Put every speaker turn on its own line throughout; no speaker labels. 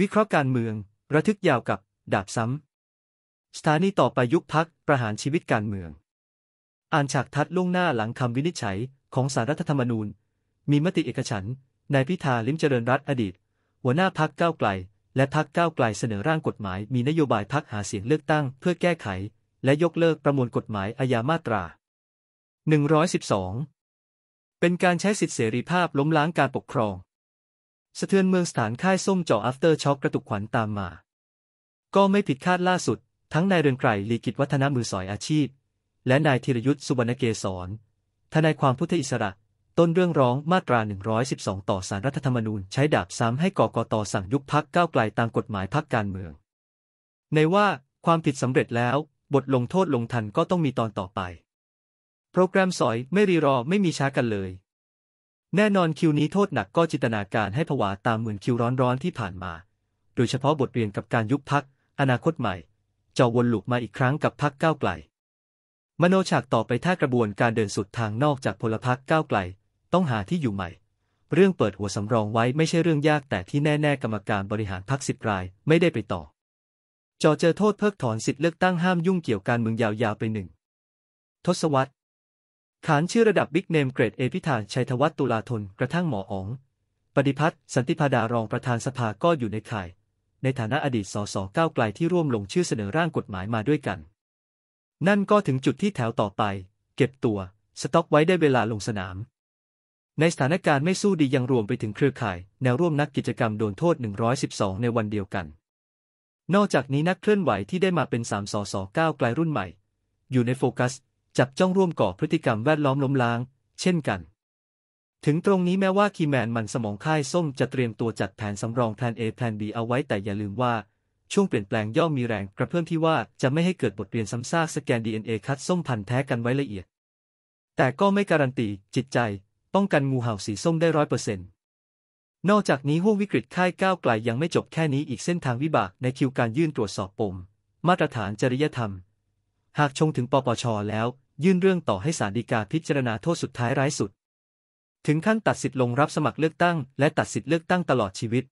วิเคราะห์การเมือง ระทึกยาวกับ ดาบซ้ำ สถานีต่อไปยุคพักประหารชีวิตการเมือง อ่านฉากทัดล่วงหน้าหลังคำวินิจฉัยของสารรัฐธรรมนูญ มีมติเอกฉันนายพิธาลิมเจริญรัตอดีต หัวหน้าพักก้าวไกล และพักก้าวไกลเสนอร่างกฎหมายมีนโยบายพักหาเสียงเลือกตั้งเพื่อแก้ไขและยกเลิกประมวลกฎหมายอาญามาตรา 112 เป็นการใช้สิทธิเสรีภาพล้มล้างการปกครองสะเทือนเมืองสถานค่ายส้มจ่อ after shock กระตุกขวัญตามมา ก็ไม่ผิดคาดล่าสุด ทั้งนายเรือนไกรลีกิจวัฒนมือสอยอาชีพ และนายธีรยุทธ์สุวรรณเกษรทนายความพุทธอิสระ ต้นเรื่องร้องมาตรา 112 ต่อสารรัฐธรรมนูญใช้ดาบซ้ำให้กกตสั่งยุบพักก้าวไกลตามกฎหมายพักการเมือง ในว่าความผิดสำเร็จแล้วบทลงโทษลงทันก็ต้องมีตอนต่อไป โปรแกรมสอยไม่รีรอไม่มีช้ากันเลยแน่นอนคิวนี้โทษหนักก็จินตนาการให้ผวาตามเหมือนคิวร้อนๆที่ผ่านมา โดยเฉพาะบทเรียนกับการยุบพัก อนาคตใหม่ จอวนลุกมาอีกครั้งกับพักก้าวไกล มโนฉากต่อไปถ้ากระบวนการเดินสุดทางนอกจากพลพักก้าวไกล ต้องหาที่อยู่ใหม่ เรื่องเปิดหัวสำรองไว้ไม่ใช่เรื่องยากแต่ที่แน่ๆกรรมการบริหารพักสิบรายไม่ได้ไปต่อจอเจอโทษเพิกถอนสิทธิเลือกตั้งห้ามยุ่งเกี่ยวการเมืองยาวๆไปหนึ่งทศวรรษขานชื่อระดับบิ๊กเนมเกรดเอพิธาชัยธวัฒน์ตุลาธนกระทั่งหมออ๋อง ปฏิพัฒน์สันติพาดารองประธานสภาก็อยู่ในข่ายในฐานะอดีตสสก้าวไกลที่ร่วมลงชื่อเสนอร่างกฎหมายมาด้วยกัน นั่นก็ถึงจุดที่แถวต่อไป เก็บตัว สต็อกไว้ได้เวลาลงสนาม ในสถานการณ์ไม่สู้ดียังรวมไปถึงเครือข่ายแนวร่วมนักกิจกรรมโดนโทษ112ในวันเดียวกัน นอกจากนี้นักเคลื่อนไหวที่ได้มาเป็นสามสสก้าวไกลรุ่นใหม่ อยู่ในโฟกัสจับจ้องร่วมก่อพฤติกรรมแวดล้อมล้มล้าง เช่นกัน ถึงตรงนี้แม้ว่าคีแมนมันสมองค่ายส้มจะเตรียมตัวจัดแผนสำรองแผน A แผน B เอาไว้ แต่อย่าลืมว่าช่วงเปลี่ยนแปลงย่อมมีแรงกระเพื่อมที่ว่าจะไม่ให้เกิดบทเรียนซ้ำซากสแกน DNA คัดส้มพันแท้กันไว้ละเอียด แต่ก็ไม่การันตีจิตใจป้องกันงูเห่าสีส้มได้ร้อยเปอร์เซ็นต์นอกจากนี้ห่วงวิกฤตค่ายก้าวไกลยังไม่จบแค่นี้อีกเส้นทางวิบากในคิวการยื่นตรวจสอบปมมาตรฐานจริยธรรม หากชงถึงปปชแล้วยื่นเรื่องต่อให้ศาลฎีกาพิจารณาโทษสุดท้ายร้ายสุด ถึงขั้นตัดสิทธิ์ลงรับสมัครเลือกตั้งและตัดสิทธิ์เลือกตั้งตลอดชีวิต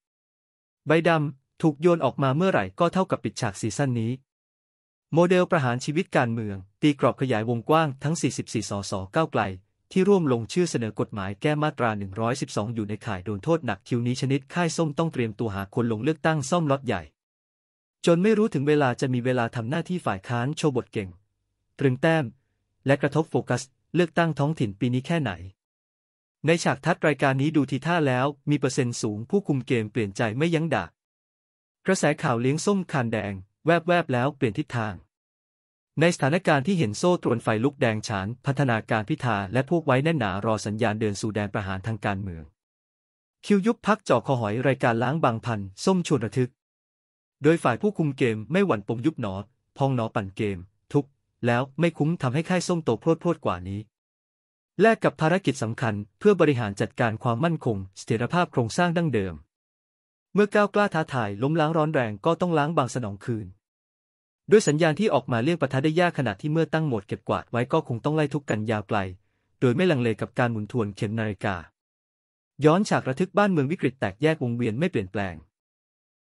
ใบดำ ถูกโยนออกมาเมื่อไหร่ก็เท่ากับปิดฉากซีซั่นนี้ โมเดลประหารชีวิตการเมือง ตีกรอบขยายวงกว้างทั้ง 44 สสก้าวไกล ที่ร่วมลงชื่อเสนอกฎหมายแก้มาตรา 112 อยู่ในข่ายโดนโทษหนักคิวนี้ชนิดค่ายส้มต้องเตรียมตัวหาคนลงเลือกตั้งซ่อมล็อตใหญ่จนไม่รู้ถึงเวลาจะมีเวลาทำหน้าที่ฝ่ายค้านโชว์บทเก่งตรึงแต้มและกระทบโฟกัส เลือกตั้งท้องถิ่นปีนี้แค่ไหน ในฉากทัดรายการนี้ดูทีท่าแล้ว มีเปอร์เซ็นต์สูงผู้คุมเกมเปลี่ยนใจไม่ยั้งดากกระแสข่าวเลี้ยงส้มคานแดง แวบๆแล้วเปลี่ยนทิศทาง ในสถานการณ์ที่เห็นโซ่ตรวนไฟลุกแดงฉาน พัฒนาการพิธาและพวกไว้แน่นหนา รอสัญญาณเดินสู่แดนประหารทางการเมือง คิวยุบพักจอคอหอยรายการล้างบางพันส้มชวนระทึก โดยฝ่ายผู้คุมเกมไม่หวั่นปมยุบหนอ พองหนอปั่นเกมแล้วไม่คุ้มทำให้ค่ายส้มโตโพรดโพรดกว่านี้ แลกกับภารกิจสำคัญเพื่อบริหารจัดการความมั่นคง เสถียรภาพโครงสร้างดั้งเดิม เมื่อก้าวกล้าท้าทายล้มล้างร้อนแรงก็ต้องล้างบางสนองคืน ด้วยสัญญาณที่ออกมาเรียกปะทดได้ยากขณะที่เมื่อตั้งโหมดเก็บกวาดไว้ก็คงต้องไล่ทุกกันยาวไกล โดยไม่ลังเลกับการหมุนทวนเข็มนาฬิกา ย้อนฉากระทึกบ้านเมืองวิกฤตแตกแยกวงเวียนไม่เปลี่ยนแปลง